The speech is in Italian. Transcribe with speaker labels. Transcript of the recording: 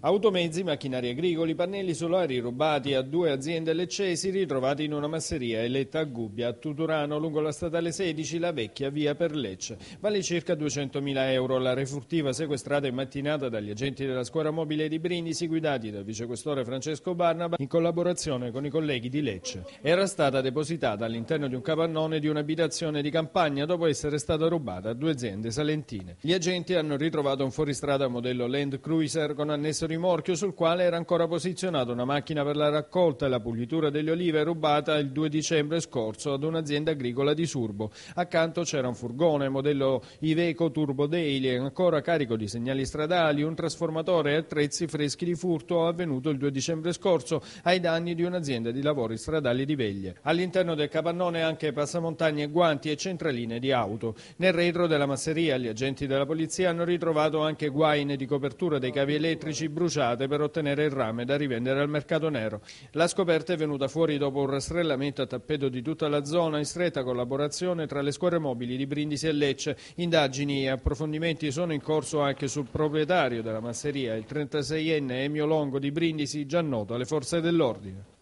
Speaker 1: Automezzi, macchinari agricoli, pannelli solari rubati a due aziende leccesi ritrovati in una masseria eletta a Gubbia, a Tuturano, lungo la statale 16, la vecchia via per Lecce. Vale circa 200.000 euro la refurtiva sequestrata in mattinata dagli agenti della scuola mobile di Brindisi, guidati dal vicequestore Francesco Barnaba, in collaborazione con i colleghi di Lecce. Era stata depositata all'interno di un capannone di un'abitazione di campagna dopo essere stata rubata a due aziende salentine. Gli agenti hanno ritrovato un fuoristrada modello Land Cruiser con annesso rimorchio sul quale era ancora posizionata una macchina per la raccolta e la pulitura delle olive rubata il 2 dicembre scorso ad un'azienda agricola di Surbo. Accanto c'era un furgone modello Iveco Turbo Daily, ancora carico di segnali stradali, un trasformatore e attrezzi freschi di furto avvenuto il 2 dicembre scorso ai danni di un'azienda di lavori stradali di Veglie. All'interno del capannone anche passamontagne, guanti e centraline di auto. Nel retro della masseria gli agenti della polizia hanno ritrovato anche guaine di copertura dei cavi elettrici bruciate per ottenere il rame da rivendere al mercato nero. La scoperta è venuta fuori dopo un rastrellamento a tappeto di tutta la zona in stretta collaborazione tra le squadre mobili di Brindisi e Lecce. Indagini e approfondimenti sono in corso anche sul proprietario della masseria, il 36enne Emio Longo di Brindisi, già noto alle forze dell'ordine.